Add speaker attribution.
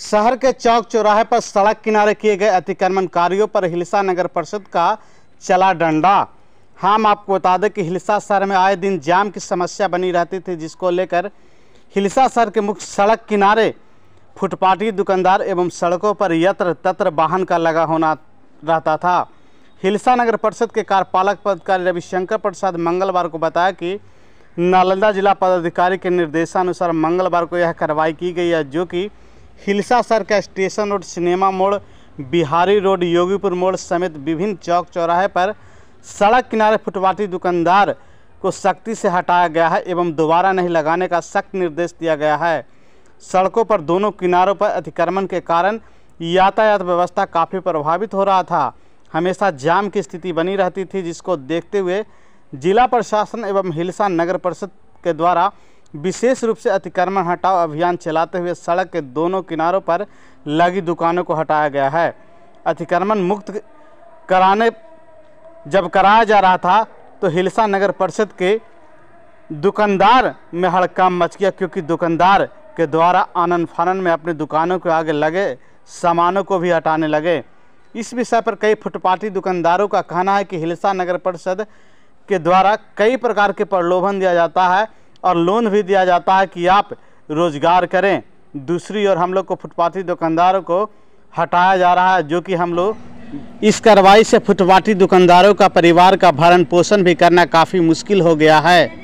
Speaker 1: शहर के चौक चौराहे पर सड़क किनारे किए गए अतिक्रमणकारियों पर हिलसा नगर परिषद का चला डंडा हाँ, हम आपको बता दें कि हिलसा शहर में आए दिन जाम की समस्या बनी रहती थी जिसको लेकर हिलसा शहर के मुख्य सड़क किनारे फुटपाटी दुकानदार एवं सड़कों पर यत्र तत्र वाहन का लगा होना रहता था हिलसा नगर परिषद के कार्यपालक पदकारी रविशंकर प्रसाद मंगलवार को बताया कि नालंदा जिला पदाधिकारी के निर्देशानुसार मंगलवार को यह कार्रवाई की गई है जो कि हिलसा सर का स्टेशन रोड सिनेमा मोड़ बिहारी रोड योगीपुर मोड़ समेत विभिन्न चौक चौराहे पर सड़क किनारे फुटवाती दुकानदार को सख्ती से हटाया गया है एवं दोबारा नहीं लगाने का सख्त निर्देश दिया गया है सड़कों पर दोनों किनारों पर अतिक्रमण के कारण यातायात व्यवस्था काफ़ी प्रभावित हो रहा था हमेशा जाम की स्थिति बनी रहती थी जिसको देखते हुए जिला प्रशासन एवं हिलसा नगर परिषद के द्वारा विशेष रूप से अतिक्रमण हटाओ अभियान चलाते हुए सड़क के दोनों किनारों पर लगी दुकानों को हटाया गया है अतिक्रमण मुक्त कराने जब कराया जा रहा था तो हिलसा नगर परिषद के दुकानदार में हड़का मच गया क्योंकि दुकानदार के द्वारा आनन फानन में अपनी दुकानों के आगे लगे सामानों को भी हटाने लगे इस विषय पर कई फुटपाथी दुकानदारों का कहना है कि हिलसा नगर परिषद के द्वारा कई प्रकार के प्रलोभन दिया जाता है और लोन भी दिया जाता है कि आप रोज़गार करें दूसरी ओर हम लोग को फुटपाथी दुकानदारों को हटाया जा रहा है जो कि हम लोग इस कार्रवाई से फुटपाती दुकानदारों का परिवार का भरण पोषण भी करना काफ़ी मुश्किल हो गया है